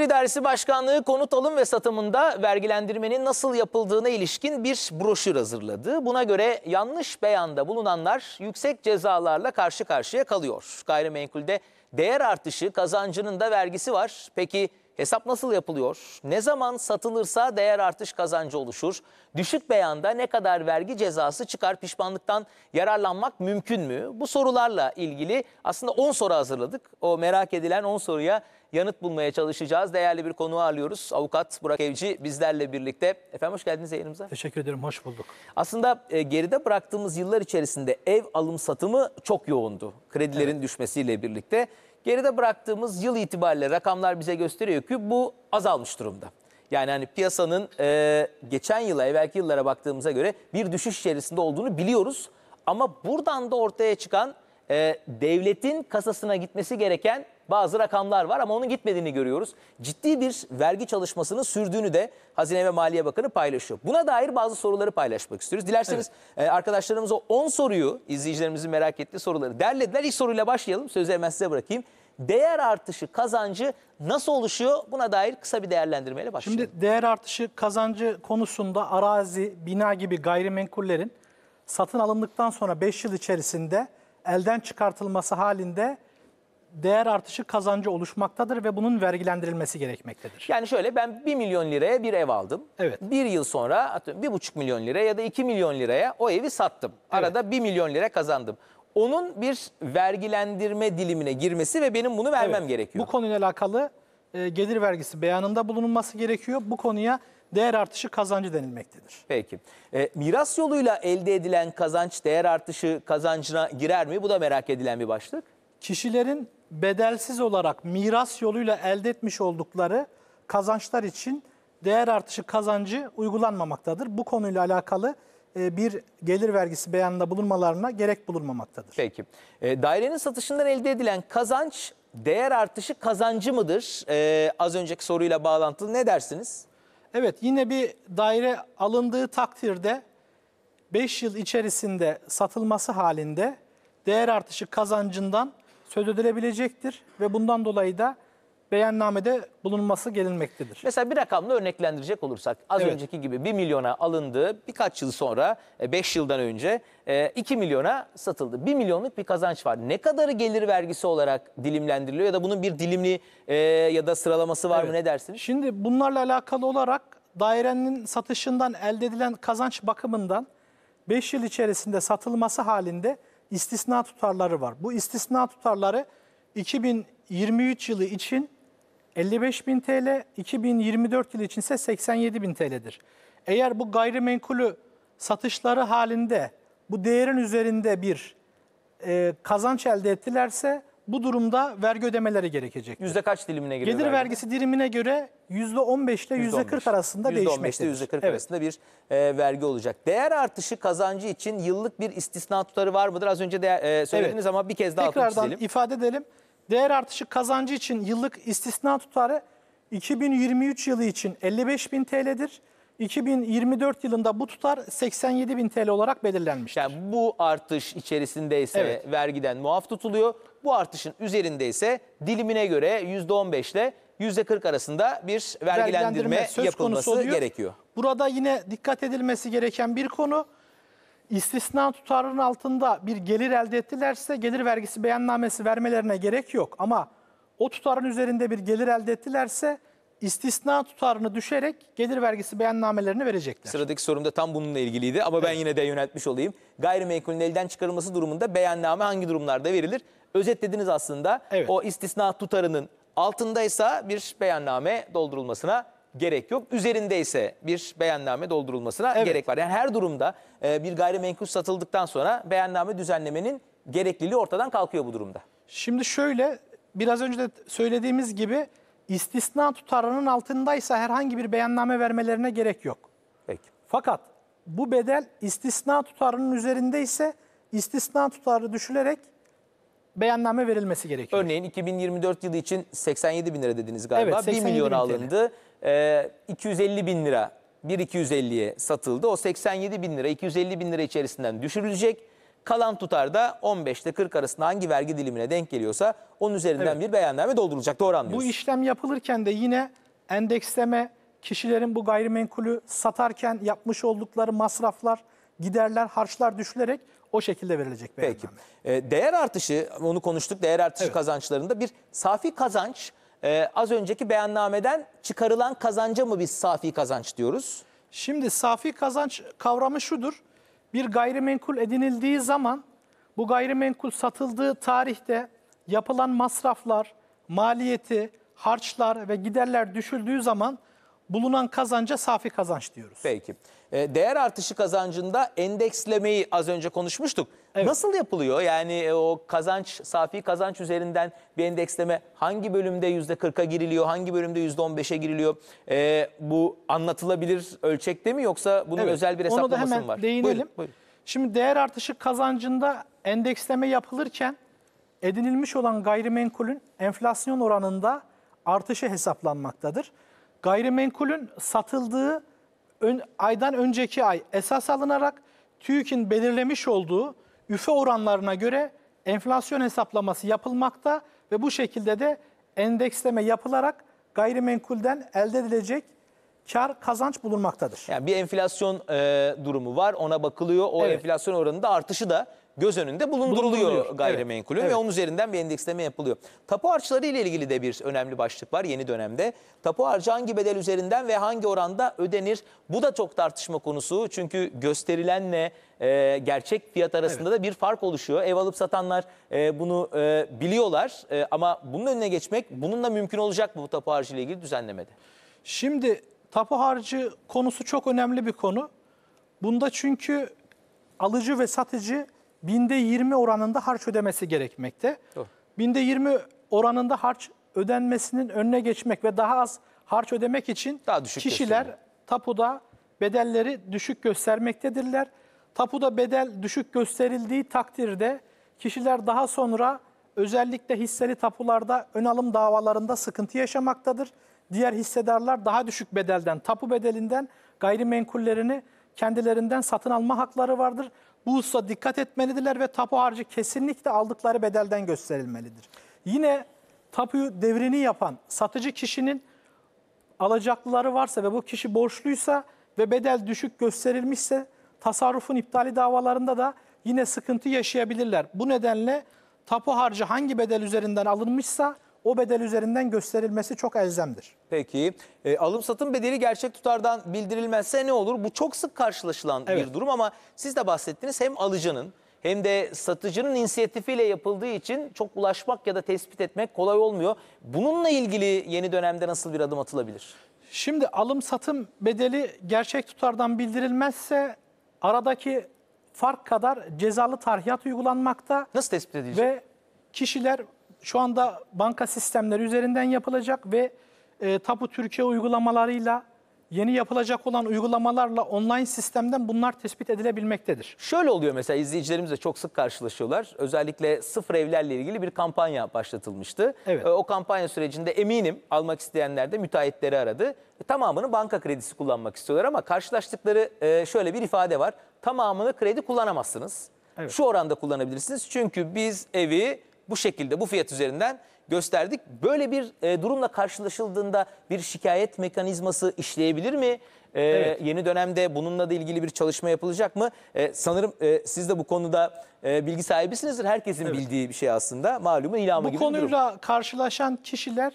Gelir İdaresi Başkanlığı konut alım ve satımında vergilendirmenin nasıl yapıldığına ilişkin bir broşür hazırladı. Buna göre yanlış beyanda bulunanlar yüksek cezalarla karşı karşıya kalıyor. Gayrimenkulde değer artışı kazancının da vergisi var. Peki Hesap nasıl yapılıyor? Ne zaman satılırsa değer artış kazancı oluşur? Düşük beyanda ne kadar vergi cezası çıkar? Pişmanlıktan yararlanmak mümkün mü? Bu sorularla ilgili aslında 10 soru hazırladık. O merak edilen 10 soruya yanıt bulmaya çalışacağız. Değerli bir konuğu alıyoruz. Avukat Burak Evci bizlerle birlikte. Efendim hoş geldiniz yayınımıza. Teşekkür ederim, hoş bulduk. Aslında e, geride bıraktığımız yıllar içerisinde ev alım satımı çok yoğundu. Kredilerin evet. düşmesiyle birlikte. Geride bıraktığımız yıl itibariyle rakamlar bize gösteriyor ki bu azalmış durumda. Yani hani piyasanın e, geçen yıla, evvelki yıllara baktığımıza göre bir düşüş içerisinde olduğunu biliyoruz. Ama buradan da ortaya çıkan e, devletin kasasına gitmesi gereken bazı rakamlar var ama onun gitmediğini görüyoruz. Ciddi bir vergi çalışmasının sürdüğünü de Hazine ve Maliye Bakanı paylaşıyor. Buna dair bazı soruları paylaşmak istiyoruz. Dilerseniz evet. E, arkadaşlarımız o 10 soruyu, izleyicilerimizin merak ettiği soruları derlediler. İlk soruyla başlayalım. Sözü hemen size bırakayım değer artışı kazancı nasıl oluşuyor? Buna dair kısa bir değerlendirmeyle başlayalım. Şimdi değer artışı kazancı konusunda arazi, bina gibi gayrimenkullerin satın alındıktan sonra 5 yıl içerisinde elden çıkartılması halinde değer artışı kazancı oluşmaktadır ve bunun vergilendirilmesi gerekmektedir. Yani şöyle ben 1 milyon liraya bir ev aldım. Evet. Bir yıl sonra atıyorum 1,5 milyon liraya ya da 2 milyon liraya o evi sattım. Arada evet. 1 milyon lira kazandım. Onun bir vergilendirme dilimine girmesi ve benim bunu vermem evet. gerekiyor. Bu konuyla alakalı e, gelir vergisi beyanında bulunulması gerekiyor. Bu konuya değer artışı kazancı denilmektedir. Peki. E, miras yoluyla elde edilen kazanç değer artışı kazancına girer mi? Bu da merak edilen bir başlık. Kişilerin bedelsiz olarak miras yoluyla elde etmiş oldukları kazançlar için değer artışı kazancı uygulanmamaktadır. Bu konuyla alakalı e, bir gelir vergisi beyanında bulunmalarına gerek bulunmamaktadır. Peki. E, dairenin satışından elde edilen kazanç değer artışı kazancı mıdır? E, az önceki soruyla bağlantılı ne dersiniz? Evet yine bir daire alındığı takdirde 5 yıl içerisinde satılması halinde değer artışı kazancından söz edilebilecektir ve bundan dolayı da beyannamede bulunması gelinmektedir. Mesela bir rakamla örneklendirecek olursak az evet. önceki gibi 1 milyona alındı birkaç yıl sonra 5 e, yıldan önce 2 e, milyona satıldı. 1 milyonluk bir kazanç var. Ne kadarı gelir vergisi olarak dilimlendiriliyor ya da bunun bir dilimli e, ya da sıralaması var evet. mı ne dersin? Şimdi bunlarla alakalı olarak dairenin satışından elde edilen kazanç bakımından 5 yıl içerisinde satılması halinde istisna tutarları var. Bu istisna tutarları 2023 yılı için 55.000 TL, 2024 yılı için içinse 87.000 TL'dir. Eğer bu gayrimenkulü satışları halinde bu değerin üzerinde bir e, kazanç elde ettilerse bu durumda vergi ödemeleri gerekecek. Yüzde kaç dilimine giriyor? Gelir vergisi dilimine göre yüzde 15 ile yüzde 40 arasında değişmektedir. Yüzde 40 evet. arasında bir e, vergi olacak. Değer artışı kazancı için yıllık bir istisna tutarı var mıdır? Az önce de e, söylediniz evet. ama bir kez daha Tekrardan ifade edelim. Değer artışı kazancı için yıllık istisna tutarı 2023 yılı için 55 bin TL'dir. 2024 yılında bu tutar 87 bin TL olarak belirlenmiş. Yani bu artış içerisindeyse Evet. vergiden muaf tutuluyor. Bu artışın üzerinde ise dilimine göre yüzde %15 ile yüzde %40 arasında bir vergilendirme yapılması gerekiyor. Burada yine dikkat edilmesi gereken bir konu istisna tutarının altında bir gelir elde ettilerse gelir vergisi beyannamesi vermelerine gerek yok. Ama o tutarın üzerinde bir gelir elde ettilerse istisna tutarını düşerek gelir vergisi beyannamelerini verecekler. Sıradaki sorum da tam bununla ilgiliydi ama ben yine de yöneltmiş olayım. Gayrimenkulün elden çıkarılması durumunda beyanname hangi durumlarda verilir? Özetlediniz aslında. Evet. O istisna tutarının altındaysa bir beyanname doldurulmasına gerek yok. Üzerindeyse bir beyanname doldurulmasına Evet. gerek var. Yani her durumda e, bir gayrimenkul satıldıktan sonra beyanname düzenlemenin gerekliliği ortadan kalkıyor bu durumda. Şimdi şöyle biraz önce de söylediğimiz gibi İstisna tutarının altındaysa herhangi bir beyanname vermelerine gerek yok. Peki. Fakat bu bedel istisna tutarının üzerinde ise istisna tutarı düşülerek beyanname verilmesi gerekiyor. Örneğin 2024 yılı için 87 bin lira dediniz galiba. Evet, 1 milyon alındı. E, ee, 250 bin lira 250'ye satıldı. O 87 bin lira 250 bin lira içerisinden düşürülecek Kalan tutar da 15 ile 40 arasında hangi vergi dilimine denk geliyorsa onun üzerinden Evet. bir beyanname doldurulacak. Doğru anlıyorsun. Bu işlem yapılırken de yine endeksleme, kişilerin bu gayrimenkulü satarken yapmış oldukları masraflar, giderler, harçlar düşülerek o şekilde verilecek beyanname. Peki. E, değer artışı, onu konuştuk. Değer artışı Evet. kazançlarında bir safi kazanç e, az önceki beyannameden çıkarılan kazanca mı biz safi kazanç diyoruz? Şimdi safi kazanç kavramı şudur bir gayrimenkul edinildiği zaman bu gayrimenkul satıldığı tarihte yapılan masraflar, maliyeti, harçlar ve giderler düşüldüğü zaman bulunan kazanca safi kazanç diyoruz. Peki. E, değer artışı kazancında endekslemeyi az önce konuşmuştuk. Evet. Nasıl yapılıyor? Yani e, o kazanç, safi kazanç üzerinden bir endeksleme hangi bölümde yüzde %40'a giriliyor, hangi bölümde yüzde %15'e giriliyor? E, bu anlatılabilir ölçekte mi yoksa bunun evet. özel bir hesaplaması var? Ona da hemen var? değinelim. Buyurun, buyurun. Şimdi değer artışı kazancında endeksleme yapılırken edinilmiş olan gayrimenkulün enflasyon oranında artışı hesaplanmaktadır gayrimenkulün satıldığı ön, aydan önceki ay esas alınarak TÜİK'in belirlemiş olduğu üfe oranlarına göre enflasyon hesaplaması yapılmakta ve bu şekilde de endeksleme yapılarak gayrimenkulden elde edilecek kar kazanç bulunmaktadır. Yani bir enflasyon e, durumu var ona bakılıyor. O evet. enflasyon oranında artışı da göz önünde bulunduruluyor gayrimenkulü evet. ve onun üzerinden bir endeksleme yapılıyor. Tapu harçları ile ilgili de bir önemli başlık var yeni dönemde. Tapu harcı hangi bedel üzerinden ve hangi oranda ödenir? Bu da çok tartışma konusu. Çünkü gösterilenle e, gerçek fiyat arasında evet. da bir fark oluşuyor. Ev alıp satanlar e, bunu e, biliyorlar e, ama bunun önüne geçmek bununla mümkün olacak mı bu tapu harcı ile ilgili düzenlemede? Şimdi tapu harcı konusu çok önemli bir konu. Bunda çünkü alıcı ve satıcı binde 20 oranında harç ödemesi gerekmekte. Doğru. Binde 20 oranında harç ödenmesinin önüne geçmek ve daha az harç ödemek için daha düşük kişiler göstermek. tapuda bedelleri düşük göstermektedirler. Tapuda bedel düşük gösterildiği takdirde kişiler daha sonra özellikle hisseli tapularda ön alım davalarında sıkıntı yaşamaktadır. Diğer hissedarlar daha düşük bedelden, tapu bedelinden gayrimenkullerini kendilerinden satın alma hakları vardır. Bu hususa dikkat etmelidirler ve tapu harcı kesinlikle aldıkları bedelden gösterilmelidir. Yine tapuyu devrini yapan satıcı kişinin alacaklıları varsa ve bu kişi borçluysa ve bedel düşük gösterilmişse tasarrufun iptali davalarında da yine sıkıntı yaşayabilirler. Bu nedenle tapu harcı hangi bedel üzerinden alınmışsa o bedel üzerinden gösterilmesi çok elzemdir. Peki e, alım satım bedeli gerçek tutardan bildirilmezse ne olur? Bu çok sık karşılaşılan evet. bir durum ama siz de bahsettiniz hem alıcının hem de satıcının inisiyatifiyle yapıldığı için çok ulaşmak ya da tespit etmek kolay olmuyor. Bununla ilgili yeni dönemde nasıl bir adım atılabilir? Şimdi alım satım bedeli gerçek tutardan bildirilmezse aradaki fark kadar cezalı tarihiyat uygulanmakta. Nasıl tespit edilecek? Ve kişiler şu anda banka sistemleri üzerinden yapılacak ve e, Tapu Türkiye uygulamalarıyla yeni yapılacak olan uygulamalarla online sistemden bunlar tespit edilebilmektedir. Şöyle oluyor mesela izleyicilerimiz çok sık karşılaşıyorlar. Özellikle sıfır evlerle ilgili bir kampanya başlatılmıştı. Evet. E, o kampanya sürecinde eminim almak isteyenler de müteahhitleri aradı. E, tamamını banka kredisi kullanmak istiyorlar ama karşılaştıkları e, şöyle bir ifade var. Tamamını kredi kullanamazsınız. Evet. Şu oranda kullanabilirsiniz. Çünkü biz evi bu şekilde bu fiyat üzerinden gösterdik. Böyle bir e, durumla karşılaşıldığında bir şikayet mekanizması işleyebilir mi? E, evet. Yeni dönemde bununla da ilgili bir çalışma yapılacak mı? E, sanırım e, siz de bu konuda e, bilgi sahibisinizdir. Herkesin evet. bildiği bir şey aslında. Malumun ilhamı bu gibi Bu konuyla karşılaşan kişiler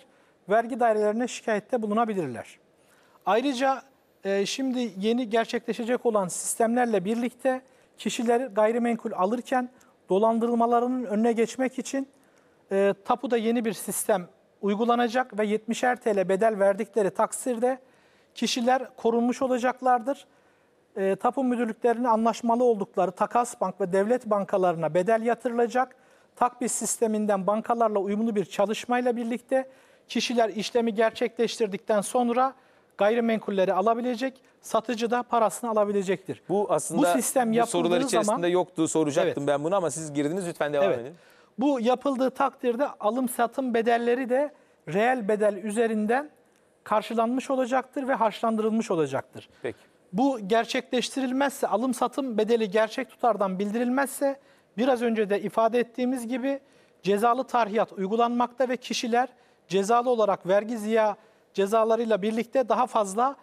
vergi dairelerine şikayette bulunabilirler. Ayrıca e, şimdi yeni gerçekleşecek olan sistemlerle birlikte kişiler gayrimenkul alırken dolandırılmalarının önüne geçmek için e, tapuda yeni bir sistem uygulanacak ve 70'er TL bedel verdikleri taksirde kişiler korunmuş olacaklardır. E, tapu müdürlüklerine anlaşmalı oldukları takas bank ve devlet bankalarına bedel yatırılacak. Takbis sisteminden bankalarla uyumlu bir çalışmayla birlikte kişiler işlemi gerçekleştirdikten sonra gayrimenkulleri alabilecek, satıcı da parasını alabilecektir. Bu aslında bu sistem bu sorular içerisinde zaman, yoktu soracaktım evet. ben bunu ama siz girdiniz lütfen devam evet. edin. Bu yapıldığı takdirde alım satım bedelleri de reel bedel üzerinden karşılanmış olacaktır ve harçlandırılmış olacaktır. Peki. Bu gerçekleştirilmezse alım satım bedeli gerçek tutardan bildirilmezse biraz önce de ifade ettiğimiz gibi cezalı tarhiyat uygulanmakta ve kişiler cezalı olarak vergi ziya cezalarıyla birlikte daha fazla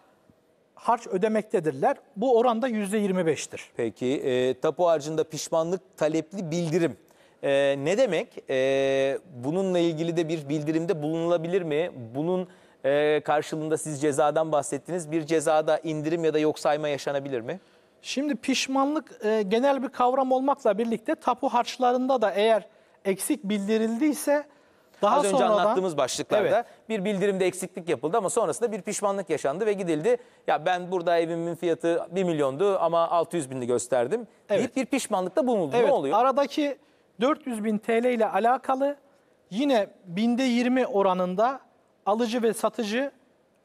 harç ödemektedirler. Bu oranda %25'tir. Peki e, tapu harcında pişmanlık talepli bildirim. E, ne demek? E, bununla ilgili de bir bildirimde bulunulabilir mi? Bunun e, karşılığında siz cezadan bahsettiniz. Bir cezada indirim ya da yok sayma yaşanabilir mi? Şimdi pişmanlık e, genel bir kavram olmakla birlikte tapu harçlarında da eğer eksik bildirildiyse daha Az önce anlattığımız başlıklarda evet. bir bildirimde eksiklik yapıldı ama sonrasında bir pişmanlık yaşandı ve gidildi. Ya ben burada evimin fiyatı 1 milyondu ama 600 binli gösterdim evet. bir pişmanlıkta bulunuldu. Evet. Ne oluyor? Aradaki 400 bin TL ile alakalı yine binde 20 oranında alıcı ve satıcı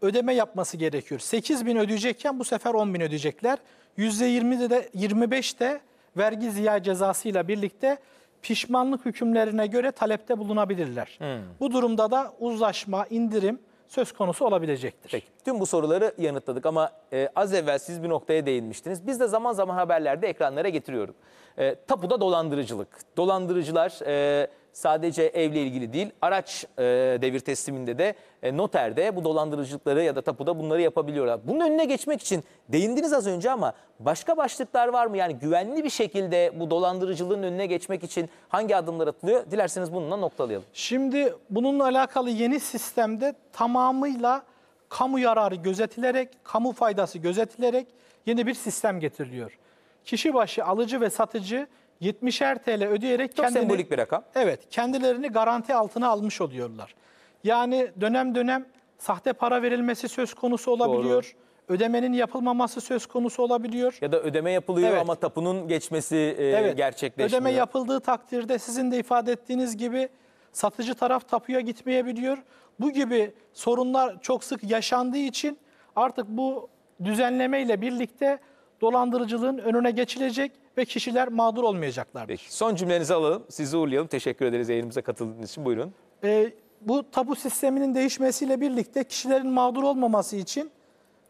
ödeme yapması gerekiyor. 8 bin ödeyecekken bu sefer 10 bin ödeyecekler. %20'de de 25 de vergi ziya cezasıyla birlikte pişmanlık hükümlerine göre talepte bulunabilirler. Hmm. Bu durumda da uzlaşma, indirim söz konusu olabilecektir. Peki. Tüm bu soruları yanıtladık ama e, az evvel siz bir noktaya değinmiştiniz. Biz de zaman zaman haberlerde ekranlara getiriyoruz. E, tapuda dolandırıcılık. Dolandırıcılar e, sadece evle ilgili değil araç e, devir tesliminde de e, noterde bu dolandırıcılıkları ya da tapuda bunları yapabiliyorlar. Bunun önüne geçmek için değindiniz az önce ama başka başlıklar var mı? Yani güvenli bir şekilde bu dolandırıcılığın önüne geçmek için hangi adımlar atılıyor? Dilerseniz bununla noktalayalım. Şimdi bununla alakalı yeni sistemde tamamıyla kamu yararı gözetilerek, kamu faydası gözetilerek yeni bir sistem getiriliyor. Kişi başı alıcı ve satıcı 70'er TL ödeyerek Çok kendini, sembolik bir rakam. Evet, kendilerini garanti altına almış oluyorlar. Yani dönem dönem sahte para verilmesi söz konusu olabiliyor. Doğru ödemenin yapılmaması söz konusu olabiliyor. Ya da ödeme yapılıyor evet. ama tapunun geçmesi e, evet. gerçekleşmiyor. Ödeme yapıldığı takdirde sizin de ifade ettiğiniz gibi satıcı taraf tapuya gitmeyebiliyor. Bu gibi sorunlar çok sık yaşandığı için artık bu düzenleme ile birlikte dolandırıcılığın önüne geçilecek ve kişiler mağdur olmayacaklardır. Peki, son cümlenizi alalım. Sizi uğurlayalım. Teşekkür ederiz yayınımıza katıldığınız için. Buyurun. E, bu tabu sisteminin değişmesiyle birlikte kişilerin mağdur olmaması için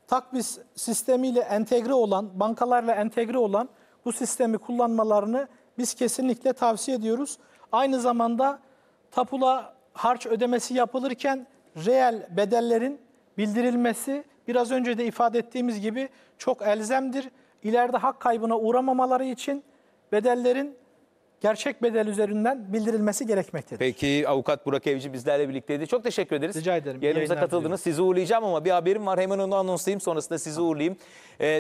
takviz sistemiyle entegre olan, bankalarla entegre olan bu sistemi kullanmalarını biz kesinlikle tavsiye ediyoruz. Aynı zamanda tapula harç ödemesi yapılırken reel bedellerin bildirilmesi biraz önce de ifade ettiğimiz gibi çok elzemdir ileride hak kaybına uğramamaları için bedellerin gerçek bedel üzerinden bildirilmesi gerekmektedir. Peki avukat Burak Evci bizlerle birlikteydi. Çok teşekkür ederiz. Rica ederim. Yayınımıza katıldınız. Diliyorum. Sizi uğurlayacağım ama bir haberim var. Hemen onu anonslayayım sonrasında sizi uğurlayayım. Ee,